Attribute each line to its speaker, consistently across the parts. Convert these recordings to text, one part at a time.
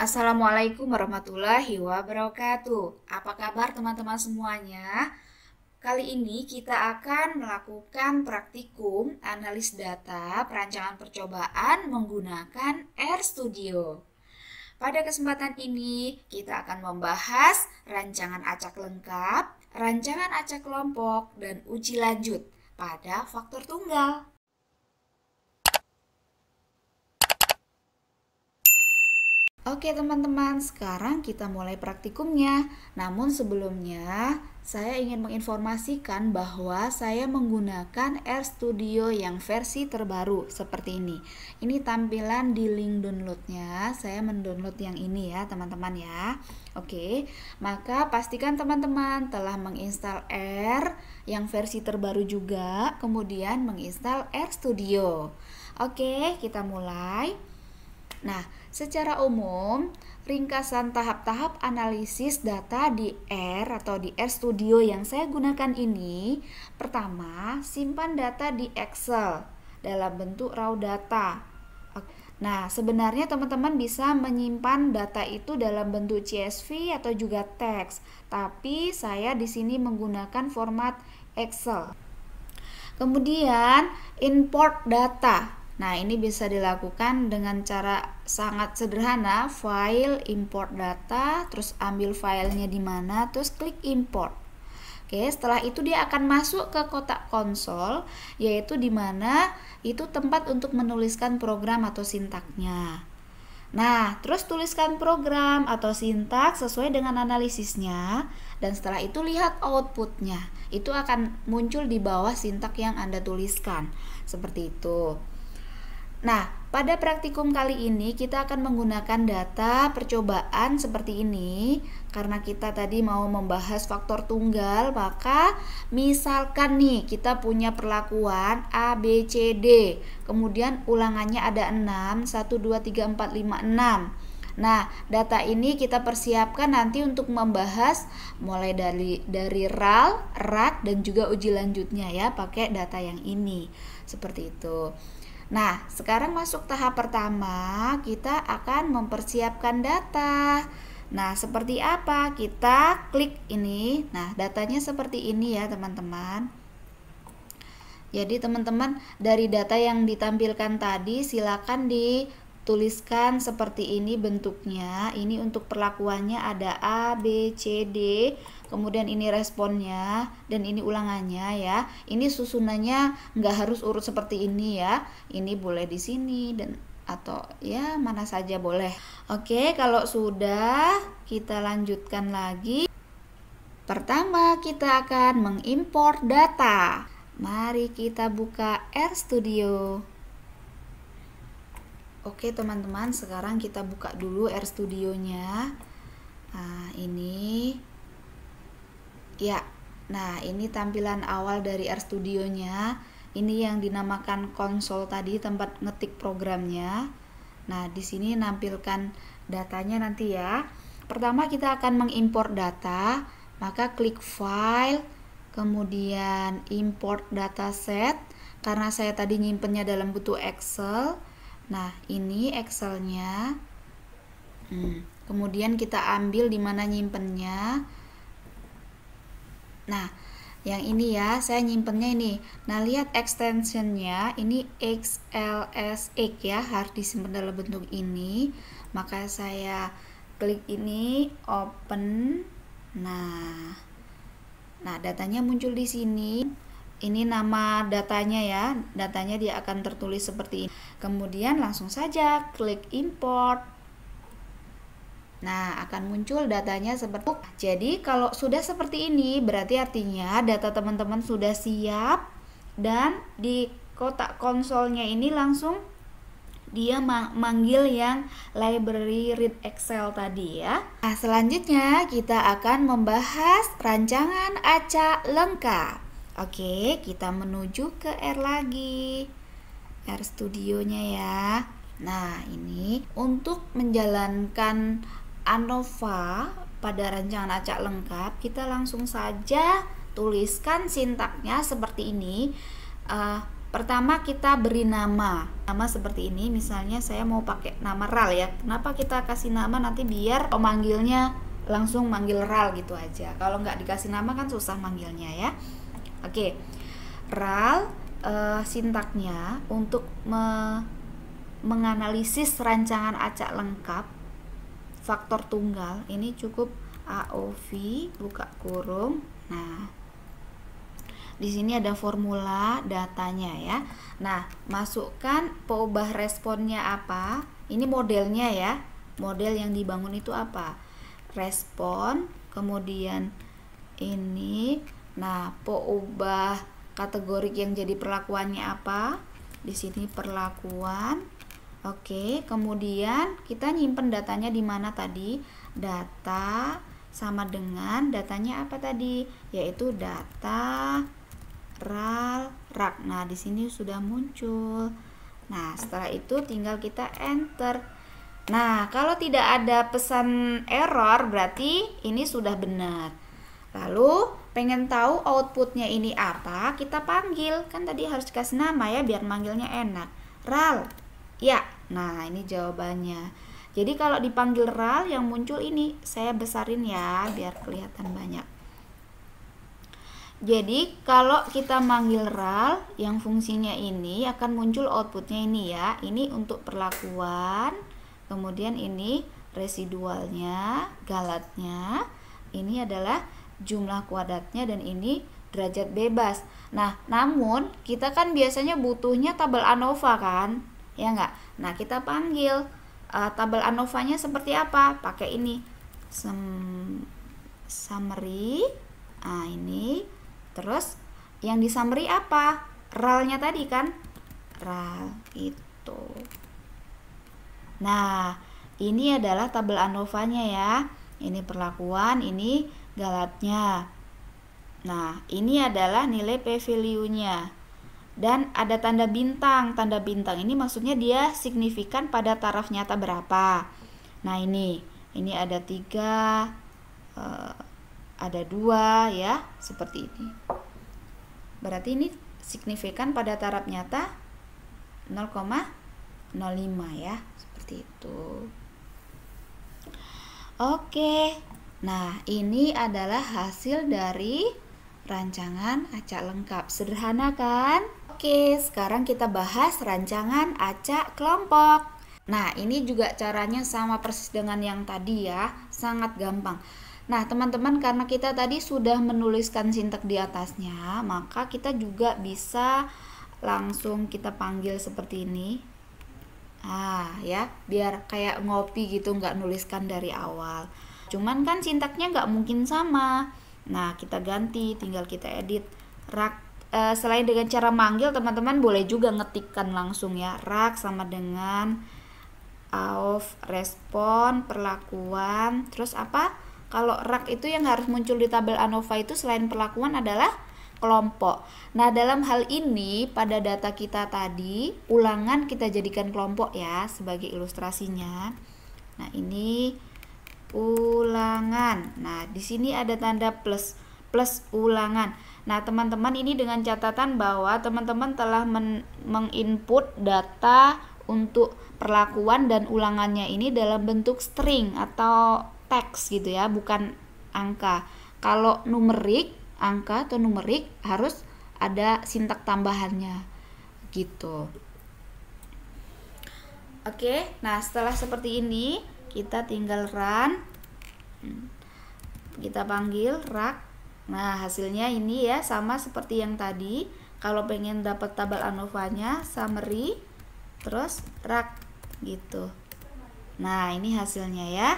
Speaker 1: Assalamualaikum warahmatullahi wabarakatuh. Apa kabar teman-teman semuanya? Kali ini kita akan melakukan praktikum analis data perancangan percobaan menggunakan RStudio. Pada kesempatan ini, kita akan membahas rancangan acak lengkap, rancangan acak kelompok, dan uji lanjut pada faktor tunggal. Oke teman-teman, sekarang kita mulai praktikumnya. Namun sebelumnya, saya ingin menginformasikan bahwa saya menggunakan Studio yang versi terbaru seperti ini. Ini tampilan di link downloadnya, saya mendownload yang ini ya teman-teman ya. Oke, maka pastikan teman-teman telah menginstal R yang versi terbaru juga, kemudian menginstal Studio. Oke, kita mulai. Nah, secara umum, ringkasan tahap-tahap analisis data di R atau di R Studio yang saya gunakan ini, pertama, simpan data di Excel dalam bentuk raw data. Nah, sebenarnya teman-teman bisa menyimpan data itu dalam bentuk CSV atau juga teks, tapi saya di sini menggunakan format Excel. Kemudian, import data Nah, ini bisa dilakukan dengan cara sangat sederhana, file import data, terus ambil filenya di mana, terus klik import. Oke, setelah itu dia akan masuk ke kotak konsol, yaitu di mana itu tempat untuk menuliskan program atau sintaknya. Nah, terus tuliskan program atau sintak sesuai dengan analisisnya dan setelah itu lihat outputnya. Itu akan muncul di bawah sintak yang Anda tuliskan. Seperti itu. Nah, pada praktikum kali ini kita akan menggunakan data percobaan seperti ini karena kita tadi mau membahas faktor tunggal maka misalkan nih kita punya perlakuan A, B, C, D kemudian ulangannya ada 6 1, 2, 3, 4, 5, 6 nah data ini kita persiapkan nanti untuk membahas mulai dari dari RAL, RAT dan juga uji lanjutnya ya pakai data yang ini seperti itu Nah, sekarang masuk tahap pertama, kita akan mempersiapkan data. Nah, seperti apa? Kita klik ini. Nah, datanya seperti ini ya, teman-teman. Jadi, teman-teman, dari data yang ditampilkan tadi, silakan di Tuliskan seperti ini bentuknya. Ini untuk perlakuannya ada A, B, C, D. Kemudian ini responnya dan ini ulangannya ya. Ini susunannya nggak harus urut seperti ini ya. Ini boleh di sini dan atau ya mana saja boleh. Oke, kalau sudah kita lanjutkan lagi. Pertama, kita akan mengimpor data. Mari kita buka RStudio. Studio. Oke teman-teman, sekarang kita buka dulu studio nya Nah, ini ya. Nah, ini tampilan awal dari studio nya Ini yang dinamakan konsol tadi tempat ngetik programnya. Nah, di sini nampilkan datanya nanti ya. Pertama kita akan mengimpor data, maka klik file, kemudian import dataset karena saya tadi nyimpennya dalam butuh Excel Nah, ini Excelnya. Hmm. Kemudian kita ambil di mana nyimpennya. Nah, yang ini ya, saya nyimpennya ini. Nah, lihat extension-nya, ini XLSX ya, harus disimpan dalam bentuk ini. Maka saya klik ini, open. Nah, nah datanya muncul di sini ini nama datanya ya datanya dia akan tertulis seperti ini kemudian langsung saja klik import Nah, akan muncul datanya seperti ini. Jadi, kalau sudah seperti ini, berarti artinya data teman-teman sudah siap dan di kotak konsolnya ini langsung dia manggil yang library read Excel tadi ya. Nah, selanjutnya kita akan membahas rancangan acak lengkap. Oke, kita menuju ke R lagi. R studionya ya. Nah, ini untuk menjalankan ANOVA pada rancangan acak lengkap, kita langsung saja tuliskan sintaknya seperti ini. Uh, pertama kita beri nama nama seperti ini misalnya saya mau pakai nama RAL ya kenapa kita kasih nama nanti biar pemanggilnya langsung manggil RAL gitu aja kalau nggak dikasih nama kan susah manggilnya ya Oke. Okay. RAL uh, sintaknya untuk me menganalisis rancangan acak lengkap faktor tunggal ini cukup AOV buka kurung. Nah, di sini ada formula datanya ya. Nah, masukkan perubah responnya apa? Ini modelnya ya. Model yang dibangun itu apa? Respon, kemudian ini Nah, po ubah kategori yang jadi perlakuannya apa? Di sini perlakuan. Oke, kemudian kita nyimpen datanya di mana tadi? Data sama dengan datanya apa tadi? Yaitu data ral rak. Nah, di sini sudah muncul. Nah, setelah itu tinggal kita enter. Nah, kalau tidak ada pesan error berarti ini sudah benar. Lalu pengen tahu outputnya ini apa, kita panggil. Kan tadi harus kasih nama ya biar manggilnya enak. RAL. Ya, nah ini jawabannya. Jadi kalau dipanggil RAL yang muncul ini saya besarin ya biar kelihatan banyak. Jadi kalau kita manggil RAL yang fungsinya ini akan muncul outputnya ini ya. Ini untuk perlakuan, kemudian ini residualnya, galatnya. Ini adalah jumlah kuadratnya dan ini derajat bebas. Nah, namun kita kan biasanya butuhnya tabel ANOVA kan? Ya enggak? Nah, kita panggil uh, tabel ANOVA-nya seperti apa? Pakai ini. Sem summary. Ah, ini. Terus yang di summary apa? RAL-nya tadi kan? RAL itu. Nah, ini adalah tabel ANOVA-nya ya. Ini perlakuan, ini galatnya. Nah, ini adalah nilai P value-nya. Dan ada tanda bintang. Tanda bintang ini maksudnya dia signifikan pada taraf nyata berapa. Nah, ini. Ini ada tiga, eh, ada dua ya, seperti ini. Berarti ini signifikan pada taraf nyata 0,05 ya, seperti itu. Oke. Nah, ini adalah hasil dari rancangan acak lengkap. Sederhana kan? Oke, sekarang kita bahas rancangan acak kelompok. Nah, ini juga caranya sama persis dengan yang tadi ya, sangat gampang. Nah, teman-teman karena kita tadi sudah menuliskan sintak di atasnya, maka kita juga bisa langsung kita panggil seperti ini. Ah, ya, biar kayak ngopi gitu nggak nuliskan dari awal cuman kan sintaknya nggak mungkin sama nah kita ganti tinggal kita edit rak eh, selain dengan cara manggil teman-teman boleh juga ngetikkan langsung ya rak sama dengan of respon perlakuan terus apa kalau rak itu yang harus muncul di tabel ANOVA itu selain perlakuan adalah kelompok. Nah, dalam hal ini pada data kita tadi, ulangan kita jadikan kelompok ya sebagai ilustrasinya. Nah, ini ulangan. Nah, di sini ada tanda plus plus ulangan. Nah, teman-teman ini dengan catatan bahwa teman-teman telah menginput data untuk perlakuan dan ulangannya ini dalam bentuk string atau teks gitu ya, bukan angka. Kalau numerik, angka atau numerik harus ada sintak tambahannya gitu. Oke, nah setelah seperti ini kita tinggal run kita panggil rak nah hasilnya ini ya sama seperti yang tadi kalau pengen dapat tabel anova summary terus rak gitu nah ini hasilnya ya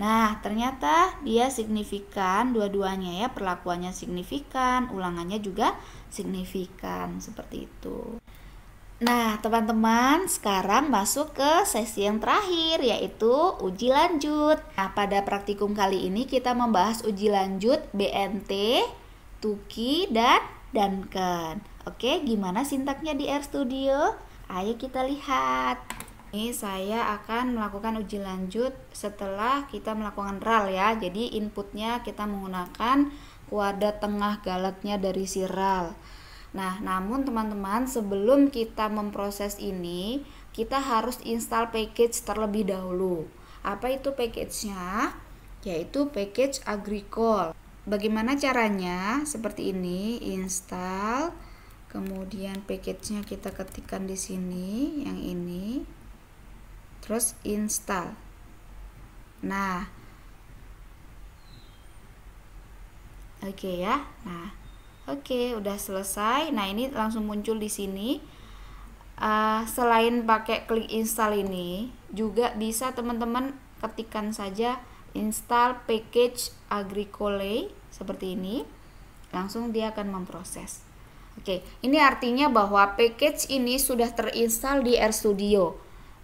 Speaker 1: Nah, ternyata dia signifikan dua-duanya ya, perlakuannya signifikan, ulangannya juga signifikan seperti itu. Nah, teman-teman, sekarang masuk ke sesi yang terakhir yaitu uji lanjut. Nah, pada praktikum kali ini kita membahas uji lanjut BNT, Tuki, dan Duncan. Oke, gimana sintaknya di Studio? Ayo kita lihat. Ini saya akan melakukan uji lanjut setelah kita melakukan RAL ya. Jadi inputnya kita menggunakan kuadrat tengah galatnya dari si RAL. Nah, namun teman-teman, sebelum kita memproses ini, kita harus install package terlebih dahulu. Apa itu package-nya? Yaitu package agricol. Bagaimana caranya? Seperti ini, install, kemudian package-nya kita ketikkan di sini, yang ini, terus install. Nah, oke okay ya. Nah, Oke, udah selesai. Nah, ini langsung muncul di sini. Uh, selain pakai klik install ini, juga bisa teman-teman ketikan saja install package agricole seperti ini. Langsung dia akan memproses. Oke, ini artinya bahwa package ini sudah terinstall di Studio.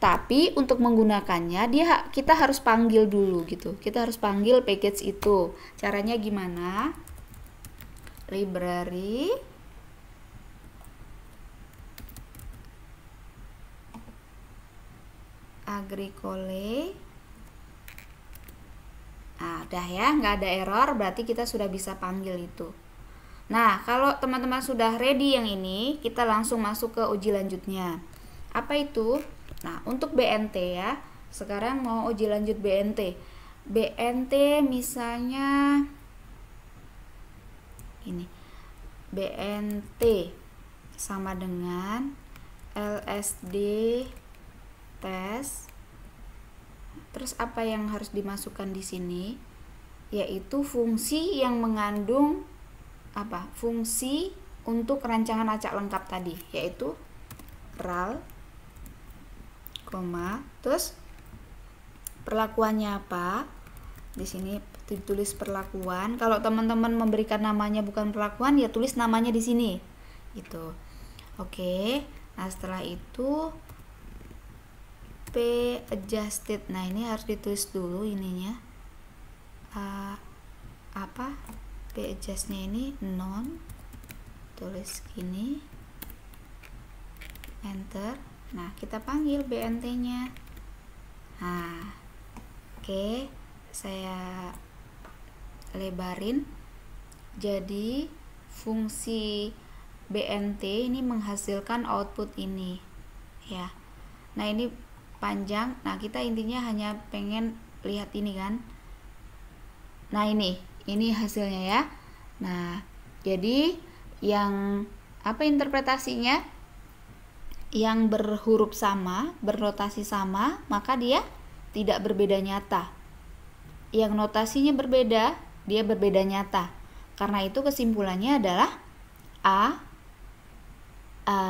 Speaker 1: Tapi untuk menggunakannya dia kita harus panggil dulu gitu. Kita harus panggil package itu. Caranya gimana? library agricole nah udah ya nggak ada error berarti kita sudah bisa panggil itu nah kalau teman-teman sudah ready yang ini kita langsung masuk ke uji lanjutnya apa itu nah untuk BNT ya sekarang mau uji lanjut BNT BNT misalnya ini BNT sama dengan LSD test. terus apa yang harus dimasukkan di sini yaitu fungsi yang mengandung apa fungsi untuk rancangan acak lengkap tadi yaitu RAL koma terus perlakuannya apa di sini ditulis perlakuan. Kalau teman-teman memberikan namanya bukan perlakuan, ya tulis namanya di sini. Gitu. Oke. Nah, setelah itu P adjusted. Nah, ini harus ditulis dulu ininya. Uh, apa? P adjustnya ini non tulis gini. Enter. Nah, kita panggil BNT-nya. Nah, oke. Okay saya lebarin jadi fungsi BNT ini menghasilkan output ini ya nah ini panjang nah kita intinya hanya pengen lihat ini kan nah ini ini hasilnya ya nah jadi yang apa interpretasinya yang berhuruf sama bernotasi sama maka dia tidak berbeda nyata yang notasinya berbeda dia berbeda nyata. Karena itu kesimpulannya adalah A A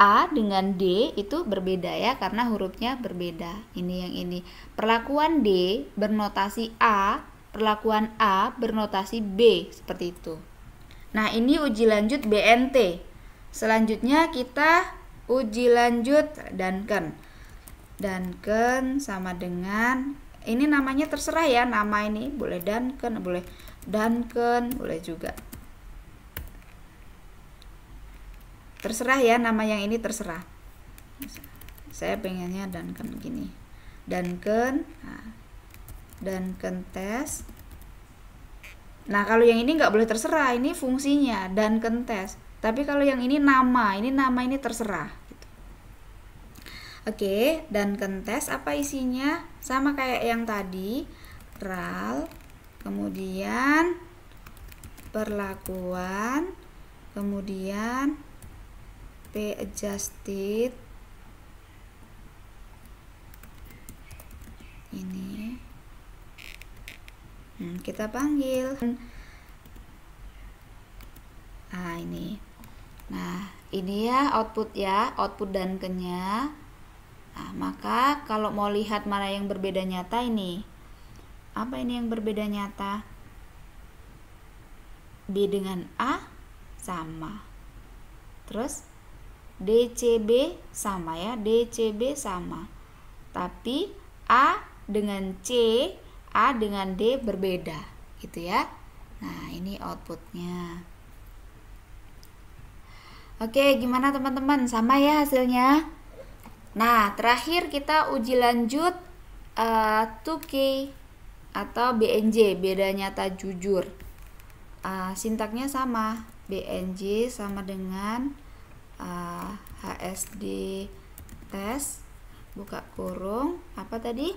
Speaker 1: A dengan D itu berbeda ya karena hurufnya berbeda. Ini yang ini. Perlakuan D bernotasi A, perlakuan A bernotasi B seperti itu. Nah, ini uji lanjut BNT. Selanjutnya kita uji lanjut dan dan Duncan sama dengan ini namanya terserah ya nama ini boleh Duncan boleh Duncan boleh juga terserah ya nama yang ini terserah saya pengennya Duncan begini Duncan nah. Duncan test nah kalau yang ini nggak boleh terserah ini fungsinya Duncan test tapi kalau yang ini nama ini nama ini terserah Oke, dan kentes apa isinya? Sama kayak yang tadi, RAL, kemudian perlakuan, kemudian P adjusted ini hmm, kita panggil nah ini nah ini ya output ya output dan kenya Nah, maka kalau mau lihat mana yang berbeda nyata ini, apa ini yang berbeda nyata? B dengan A sama. Terus DCB sama ya, DCB sama. Tapi A dengan C, A dengan D berbeda, gitu ya. Nah, ini outputnya. Oke, gimana teman-teman? Sama ya hasilnya? Nah, terakhir kita uji lanjut uh, eh, 2K atau BNJ, beda nyata jujur. Uh, eh, sintaknya sama, BNJ sama dengan uh, eh, HSD test, buka kurung, apa tadi?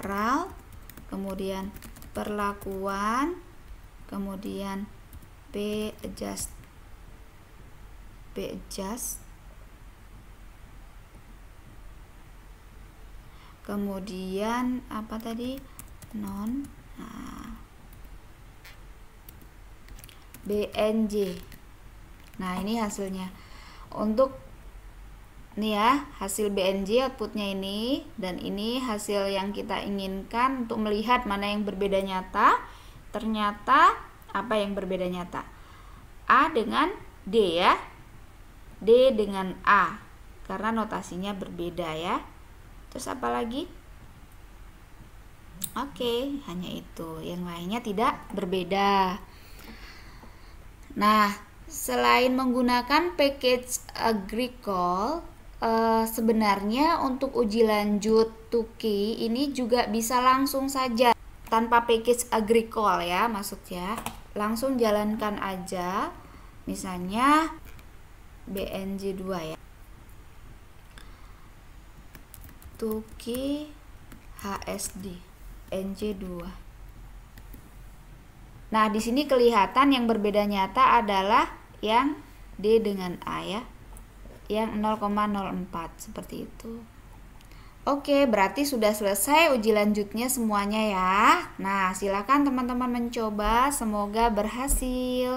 Speaker 1: RAL, kemudian perlakuan, kemudian P adjust, P adjust, kemudian apa tadi non nah, BNJ nah ini hasilnya untuk nih ya hasil BNJ outputnya ini dan ini hasil yang kita inginkan untuk melihat mana yang berbeda nyata ternyata apa yang berbeda nyata A dengan D ya D dengan A karena notasinya berbeda ya terus apa lagi oke okay, hanya itu yang lainnya tidak berbeda nah selain menggunakan package agricole Uh, sebenarnya untuk uji lanjut Tuki ini juga bisa langsung saja tanpa package agricole ya maksudnya langsung jalankan aja misalnya BNJ2 ya Tuki HSD NC2. Nah, di sini kelihatan yang berbeda nyata adalah yang D dengan A ya. Yang 0,04 seperti itu. Oke, berarti sudah selesai uji lanjutnya semuanya ya. Nah, silakan teman-teman mencoba, semoga berhasil.